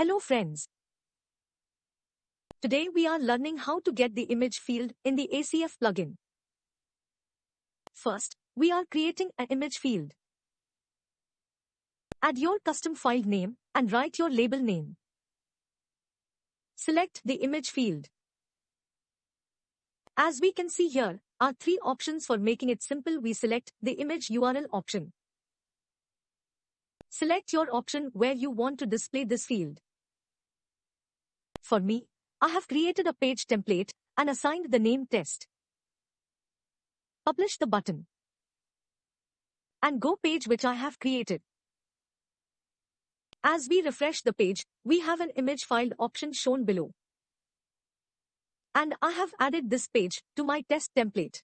Hello friends. Today we are learning how to get the image field in the ACF plugin. First, we are creating an image field. Add your custom file name and write your label name. Select the image field. As we can see here, are three options for making it simple we select the image URL option. Select your option where you want to display this field. For me, I have created a page template and assigned the name test. Publish the button and go page which I have created. As we refresh the page, we have an image file option shown below. And I have added this page to my test template.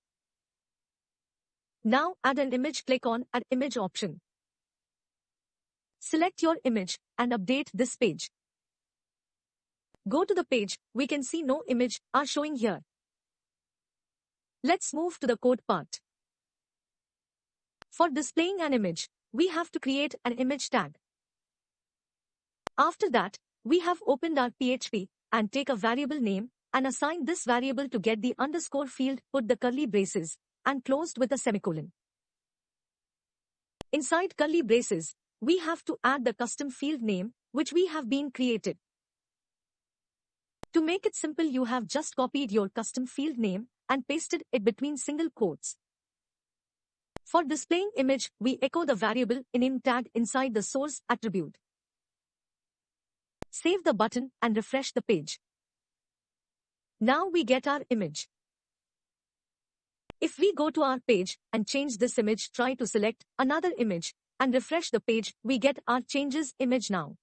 Now add an image click on add image option. Select your image and update this page go to the page, we can see no image are showing here. Let's move to the code part. For displaying an image, we have to create an image tag. After that, we have opened our PHP and take a variable name and assign this variable to get the underscore field, put the curly braces, and closed with a semicolon. Inside curly braces, we have to add the custom field name, which we have been created. To make it simple you have just copied your custom field name and pasted it between single quotes. For displaying image, we echo the variable inim tag inside the source attribute. Save the button and refresh the page. Now we get our image. If we go to our page and change this image, try to select another image and refresh the page, we get our changes image now.